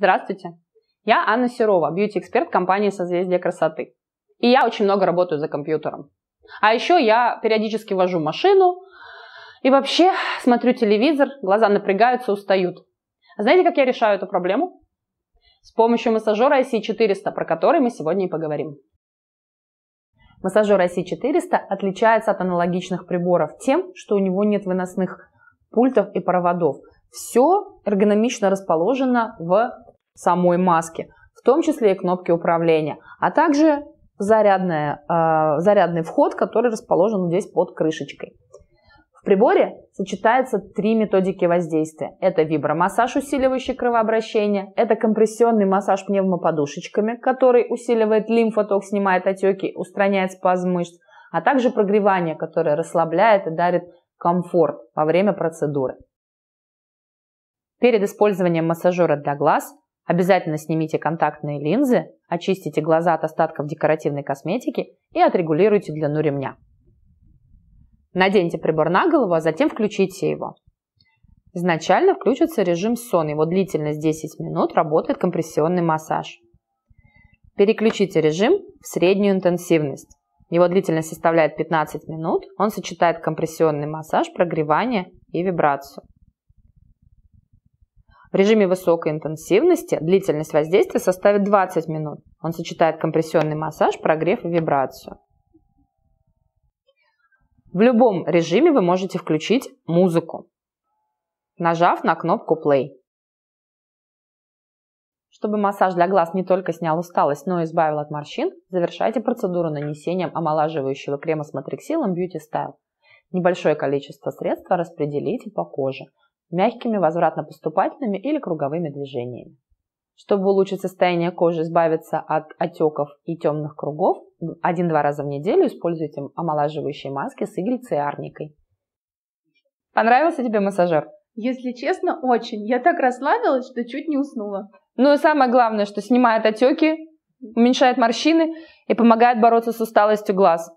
Здравствуйте, я Анна Серова, бьюти-эксперт компании «Созвездие красоты». И я очень много работаю за компьютером. А еще я периодически вожу машину и вообще смотрю телевизор, глаза напрягаются, устают. Знаете, как я решаю эту проблему? С помощью массажера IC400, про который мы сегодня и поговорим. Массажер IC400 отличается от аналогичных приборов тем, что у него нет выносных пультов и проводов – все эргономично расположено в самой маске, в том числе и кнопки управления, а также зарядная, э, зарядный вход, который расположен здесь под крышечкой. В приборе сочетаются три методики воздействия. Это вибромассаж, усиливающий кровообращение, это компрессионный массаж пневмоподушечками, который усиливает лимфоток, снимает отеки, устраняет спазм мышц, а также прогревание, которое расслабляет и дарит комфорт во время процедуры. Перед использованием массажера для глаз обязательно снимите контактные линзы, очистите глаза от остатков декоративной косметики и отрегулируйте длину ремня. Наденьте прибор на голову, а затем включите его. Изначально включится режим сон, его длительность 10 минут, работает компрессионный массаж. Переключите режим в среднюю интенсивность. Его длительность составляет 15 минут, он сочетает компрессионный массаж, прогревание и вибрацию. В режиме высокой интенсивности длительность воздействия составит 20 минут. Он сочетает компрессионный массаж, прогрев и вибрацию. В любом режиме вы можете включить музыку, нажав на кнопку play. Чтобы массаж для глаз не только снял усталость, но и избавил от морщин, завершайте процедуру нанесением омолаживающего крема с матриксилом Beauty Style. Небольшое количество средства распределите по коже – мягкими возвратно-поступательными или круговыми движениями. Чтобы улучшить состояние кожи, избавиться от отеков и темных кругов, один-два раза в неделю используйте омолаживающие маски с иглицей и арникой. Понравился тебе массажер? Если честно, очень. Я так расслабилась, что чуть не уснула. Ну и самое главное, что снимает отеки, уменьшает морщины и помогает бороться с усталостью глаз.